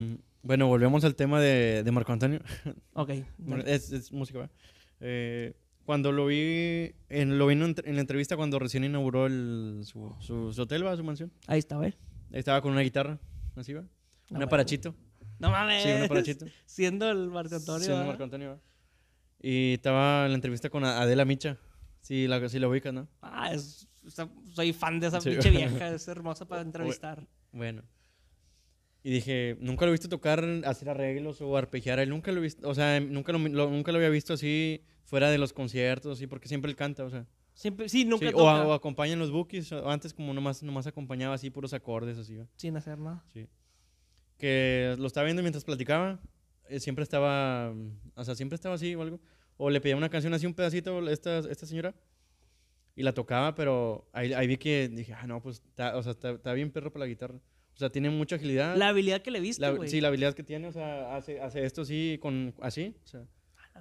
Mm, bueno, volvemos al tema de, Marco Antonio. Ok. es, música, eh, cuando lo vi, en, lo vi en, la entrevista cuando recién inauguró su, hotel, ¿va? Su mansión. Ahí estaba él. Estaba con una guitarra, así, ¿va? un aparachito. No mames. Sí, un Siendo el Marco Antonio. Siendo Marco Antonio, Y estaba en la entrevista con Adela Micha. Si la, sí la ubicas, ¿no? Ah, es, soy fan de esa pinche vieja. Es hermosa para entrevistar. Bueno. Y dije, nunca lo he visto tocar, hacer arreglos o arpegiar. Él nunca lo he visto, o sea, nunca lo, nunca lo había visto así fuera de los conciertos, así, porque siempre él canta, o sea. Siempre, sí, nunca toca. O, acompaña en los bookies, o antes como nomás, nomás acompañaba así puros acordes, así. Sin hacer nada. Sí. Que lo estaba viendo mientras platicaba, eh, siempre estaba, o sea, siempre estaba así o algo. O le pedía una canción así, un pedacito, esta, esta señora, y la tocaba, pero ahí, vi que dije, ah, no, pues, o sea, está bien perro para la guitarra. O sea, tiene mucha agilidad. La habilidad que le viste, güey. Sí, la habilidad que tiene, o sea, hace, hace esto así, con, así, o sea.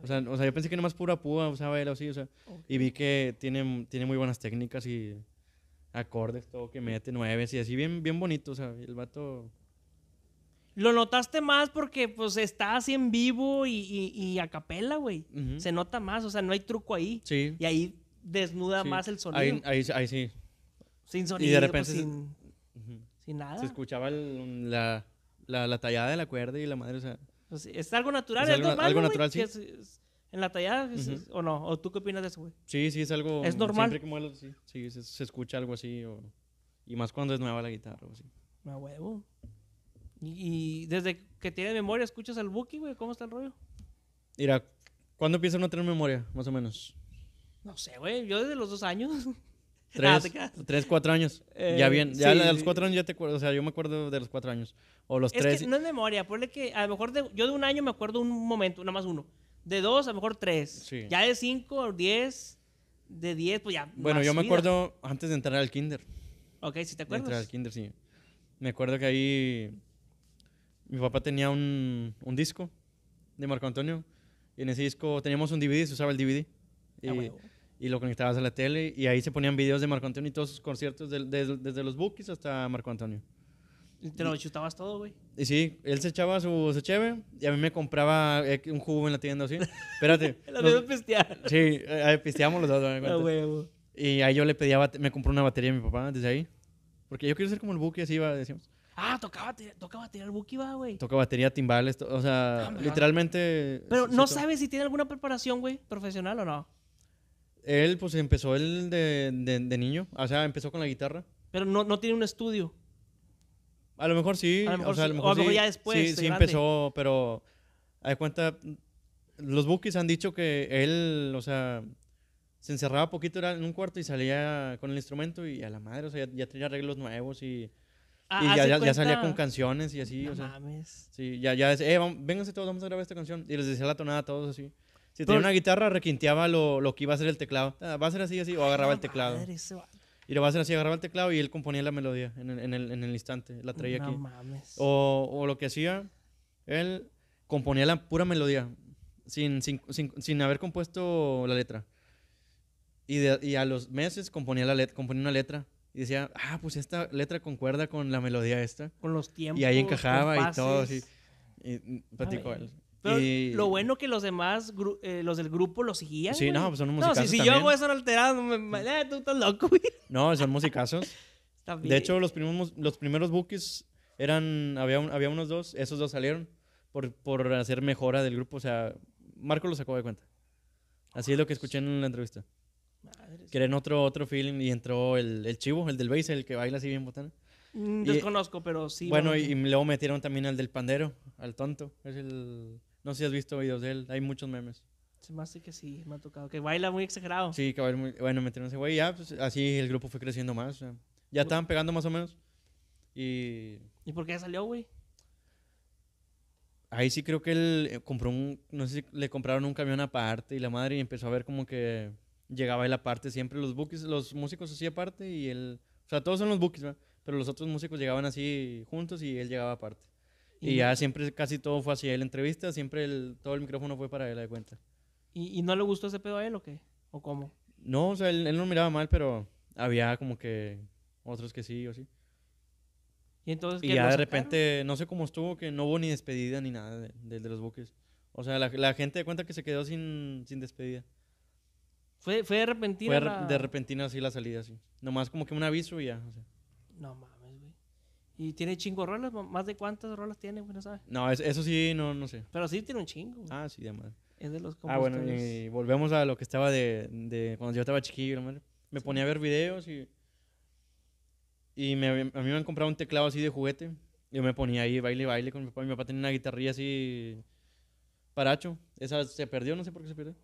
O sea, yo pensé que más pura púa sea, baila así, o sea. Y vi que tiene, tiene muy buenas técnicas y acordes, todo que mete, nueve y así, bien, bien bonito, o sea, el vato... Lo notaste más porque pues está así en vivo y, y, a capela, güey. Se nota más, o sea, no hay truco ahí. Sí. Y ahí desnuda más el sonido. Ahí, ahí, sí. Sin sonido. Y de repente... Pues, sin nada. Se escuchaba la, la, la, tallada de la cuerda y la madre, o sea. es algo natural, es, algo, normal, algo natural, sí. Es, en la tallada, ¿o no? ¿O tú qué opinas de eso, güey? Sí, sí, es algo. Es normal. Siempre sí, se, escucha algo así, o, y más cuando es nueva la guitarra, o así. Me huevo. Y, y, desde que tiene memoria, ¿escuchas al Buki, güey? ¿Cómo está el rollo? Mira, ¿cuándo empieza a a tener memoria, más o menos? No sé, güey. Yo desde los dos años. Ah, tres, cuatro años. Eh, ya bien, ya los cuatro años ya te o sea, yo me acuerdo de los cuatro años. O los es Que no es memoria, ponle que a lo mejor de, yo de un año me acuerdo un momento, nada más uno. De dos, a lo mejor tres. Ya de cinco, diez, de diez, pues ya. Bueno, yo me acuerdo antes de entrar al kinder. Ok, si ¿sí te acuerdas. entrar al kinder, sí. Me acuerdo que ahí mi papá tenía un, disco de Marco Antonio. Y en ese disco teníamos un DVD, se usaba el DVD y lo conectabas a la tele y ahí se ponían videos de Marco Antonio y todos sus conciertos desde los bookies hasta Marco Antonio. ¿Y te lo chutabas todo, güey? Y sí, él se echaba su, secheve cheve y a mí me compraba eh, un jugo en la tienda así. Espérate. los dos pistear. Sí, eh, pisteamos los dos. güey, y ahí yo le pedía, me compró una batería a mi papá desde ahí. Porque yo quiero ser como el Buki, así iba, decíamos. Ah, tocaba, toca batería el Buki, va, güey. Toca batería, timbales, o sea, ah, literalmente... Pero no sabes si tiene alguna preparación, güey, profesional o no. Él pues empezó él de, de, de, niño, o sea, empezó con la guitarra. Pero no, no tiene un estudio. A lo mejor sí, o sea, ya después. Sí, sí empezó, pero hay cuenta, los bookies han dicho que él, o sea, se encerraba poquito era en un cuarto y salía con el instrumento y a la madre, o sea, ya, tenía arreglos nuevos y... Ah, y ya, salía con canciones y así, o sea. Mames. Sí, ya, ya, eh, vénganse todos, vamos a grabar esta canción. Y les decía la tonada a todos así. Si tenía pues una guitarra, requinteaba lo, que iba a ser el teclado. Ah, va a ser así, así, o agarraba el teclado. Y lo va a hacer así, agarraba el teclado y él componía la melodía en el, instante, la traía aquí. O, lo que hacía, él componía la pura melodía, sin, haber compuesto la letra. Y, a los meses componía, la componía una letra y decía, ah, pues esta letra concuerda con la melodía esta. Con los tiempos. Y ahí encajaba y todo. Y, y él. Pero lo bueno que los demás, eh, los del grupo los seguían. Sí, no, pues son musicazos. No, si, yo voy a hago alterado, me, eh, tú estás loco, güey. No, son musicazos. De hecho, los primeros, los primeros bookies eran. Había, había unos dos, esos dos salieron por, por hacer mejora del grupo. O sea, Marco lo sacó de cuenta. Así es lo que escuché en la entrevista. Quieren otro, otro film y entró el, el chivo, el del bass, el que baila así bien botana. Mm, desconozco, conozco pero sí. Bueno, y, y, luego metieron también al del pandero, al tonto. Es el. No sé si has visto videos de él, hay muchos memes. Se más hace que sí, me ha tocado. Que baila muy exagerado. Sí, que baila muy. Bueno, metieron ese güey, ya, pues, así el grupo fue creciendo más. ya estaban pegando más o menos. Y. por qué salió, güey? Ahí sí creo que él eh, compró un. No sé si le compraron un camión aparte y la madre empezó a ver como que llegaba él aparte siempre. Los bookies, los músicos así aparte y él. O sea, todos son los bookies, ¿verdad? Pero los otros músicos llegaban así juntos y él llegaba aparte. Y, ya siempre casi todo fue así, la entrevista, siempre el, todo el micrófono fue para él, de cuenta. ¿Y, no le gustó ese pedo a él o qué? ¿O cómo? No, o sea, él, no miraba mal, pero había como que otros que sí o sí. Y entonces. Y ya de repente, no sé cómo estuvo, que no hubo ni despedida ni nada de, de, los buques. O sea, la, gente de cuenta que se quedó sin, despedida. Fue, fue de repentina. Fue de, repentina, así la salida, sí. Nomás como que un aviso y ya. No mames, güey. Y tiene chingo rolas, más de cuántas rolas tiene, no No, eso sí, no, no sé. Pero sí tiene un chingo. Ah, sí, de madre. Es de los Ah, bueno, y volvemos a lo que estaba de, cuando yo estaba chiquillo, madre. Me ponía a ver videos y. Y a mí me han comprado un teclado así de juguete. Yo me ponía ahí baile, baile con mi papá. Mi papá tenía una guitarrilla así. Paracho. Esa se perdió, no sé por qué se perdió.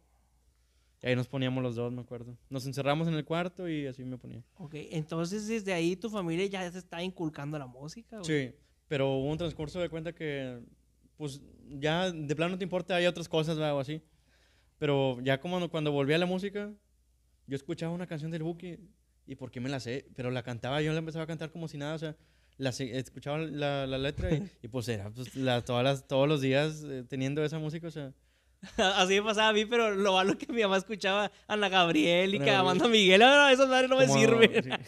Y ahí nos poníamos los dos, me acuerdo. Nos encerramos en el cuarto y así me ponía. Ok, entonces desde ahí tu familia ya se está inculcando la música. Sí, pero hubo un transcurso de cuenta que, pues ya de plano no te importa, hay otras cosas o algo así. Pero ya como cuando volví a la música, yo escuchaba una canción del Buki y por qué me la sé, pero la cantaba, yo la empezaba a cantar como si nada, o sea, la, escuchaba la, letra y, pues era pues, todas todos los días eh, teniendo esa música, o sea. Así me pasaba a mí, pero lo malo que mi mamá escuchaba a Ana Gabriel y que a Miguel. ahora esos madres no me sirven.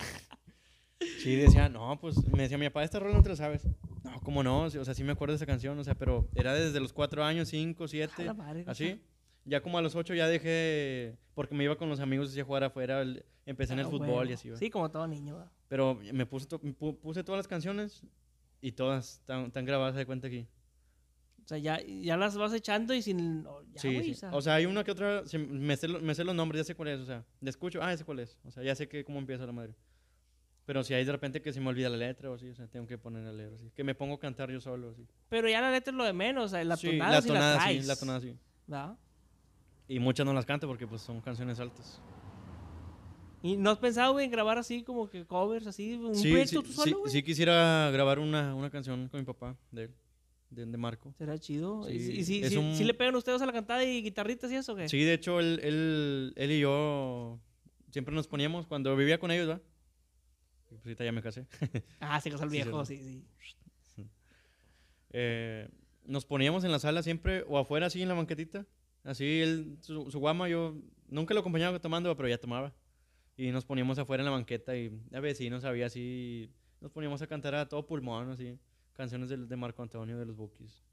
Sí. decía, no, pues me decía mi papá, este rola no te lo sabes. No, ¿cómo no? O sea, sí me acuerdo de esa canción, o sea, pero era desde los cuatro años, cinco, siete, así. Ya como a los ocho ya dejé, porque me iba con los amigos y a jugar afuera, empecé en el ah, fútbol y así. Sí, como todo niño. Pero me puse, puse todas las canciones y todas están grabadas de cuenta aquí sea, ya, ya las vas echando y sin... Oh, sí, O sea, hay una que otra... me, sé, me, los nombres, ya sé cuál es. O sea, le escucho, ah, ese cuál es. O sea, ya sé que cómo empieza la madre. Pero si hay de repente que se me olvida la letra o así, o sea, tengo que poner a leer Que me pongo a cantar yo solo así. Pero ya la letra es lo de menos, o sea, la tonada sí, la, tonada, sí, la, Sí, la tonada sí. Y muchas no las canto porque pues son canciones altas. ¿Y no has pensado en grabar así como que covers, así, un sí, tú solo, sí, sí, quisiera grabar una, una canción con mi papá de él de, Marco. Será chido. si, le pegan ustedes a la cantada y guitarritas y eso? ¿qué? Sí, de hecho, él, y yo siempre nos poníamos cuando vivía con ellos, ¿verdad? Pues ya me casé. ah, se casó el viejo, sí, sí. Eh, nos poníamos en la sala siempre, o afuera, así en la banquetita. Así, él, su, guama, yo nunca lo acompañaba tomando, pero ya tomaba. Y nos poníamos afuera en la banqueta y a veces no sabía sabía así. Nos poníamos a cantar a todo pulmón, así canciones de, de Marco Antonio de los Bookies.